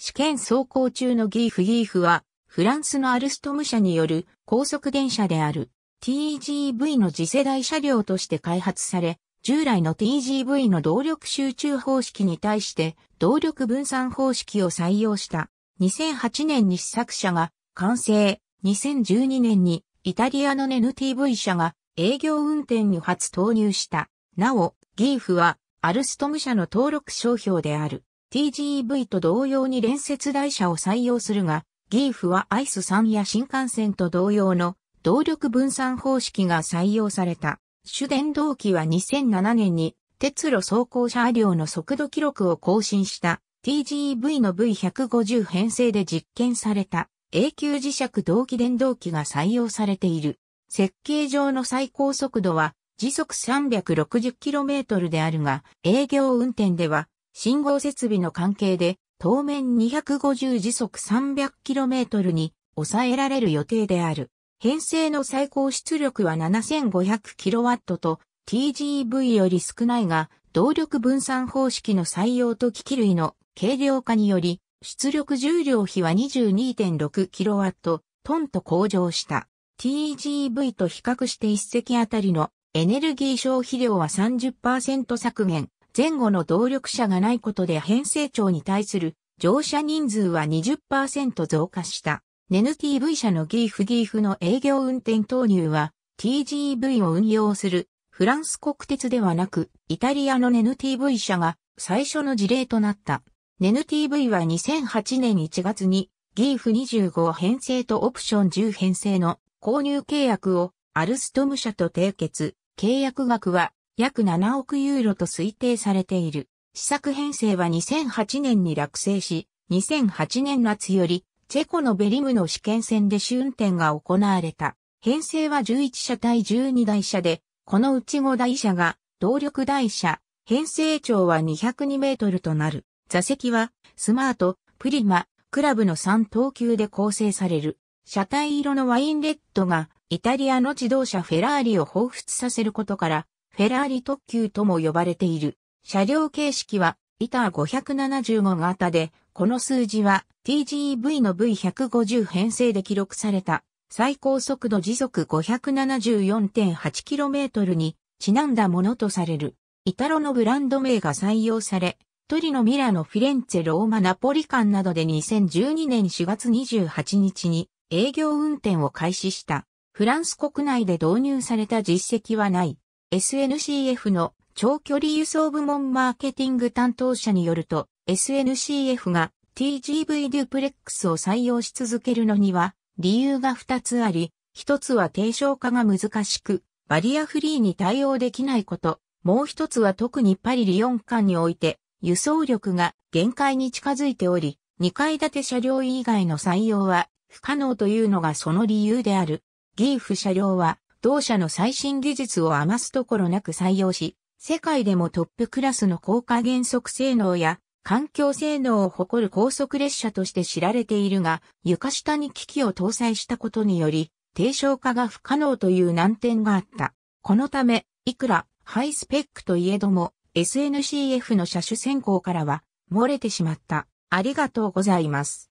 試験走行中のギーフギーフは、フランスのアルストム社による高速電車である TGV の次世代車両として開発され、従来の TGV の動力集中方式に対して動力分散方式を採用した。2008年に試作車が完成。2012年にイタリアの NTV 社が営業運転に初投入した。なお、ギーフはアルストム社の登録商標である。TGV と同様に連接台車を採用するが、ギーフはアイス3や新幹線と同様の動力分散方式が採用された。主電動機は2007年に鉄路走行車両の速度記録を更新した TGV の V150 編成で実験された永久磁石同期電動機が採用されている。設計上の最高速度は時速 360km であるが、営業運転では信号設備の関係で、当面250時速 300km に抑えられる予定である。編成の最高出力は 7500kW と TGV より少ないが、動力分散方式の採用と機器類の軽量化により、出力重量比は 22.6kW トンと向上した。TGV と比較して1隻あたりのエネルギー消費量は30%削減。前後の動力車がないことで編成長に対する乗車人数は20%増加した。n TV 社のギーフギーフの営業運転投入は TGV を運用するフランス国鉄ではなくイタリアの n TV 社が最初の事例となった。n TV は2008年1月にギーフ25編成とオプション10編成の購入契約をアルストム社と締結。契約額は約7億ユーロと推定されている。試作編成は2008年に落成し、2008年夏より、チェコのベリムの試験船で試運転が行われた。編成は11車対12台車で、このうち5台車が動力台車、編成長は202メートルとなる。座席はスマート、プリマ、クラブの3等級で構成される。車体色のワインレッドがイタリアの自動車フェラーリを彷彿させることからフェラーリ特急とも呼ばれている。車両形式は、イター575型で、この数字は TGV の V150 編成で記録された最高速度時速 574.8km にちなんだものとされる。イタロのブランド名が採用され、トリノ、ミラノ、フィレンツェ、ローマ、ナポリカンなどで2012年4月28日に営業運転を開始した。フランス国内で導入された実績はない。SNCF の長距離輸送部門マーケティング担当者によると、SNCF が TGV デュプレックスを採用し続けるのには、理由が2つあり、1つは低床化が難しく、バリアフリーに対応できないこと、もう1つは特にパリリオン間において、輸送力が限界に近づいており、2階建て車両以外の採用は不可能というのがその理由である。ギーフ車両は同社の最新技術を余すところなく採用し、世界でもトップクラスの高加減速性能や環境性能を誇る高速列車として知られているが、床下に機器を搭載したことにより、低床化が不可能という難点があった。このため、いくらハイスペックといえども、SNCF の車種選考からは漏れてしまった。ありがとうございます。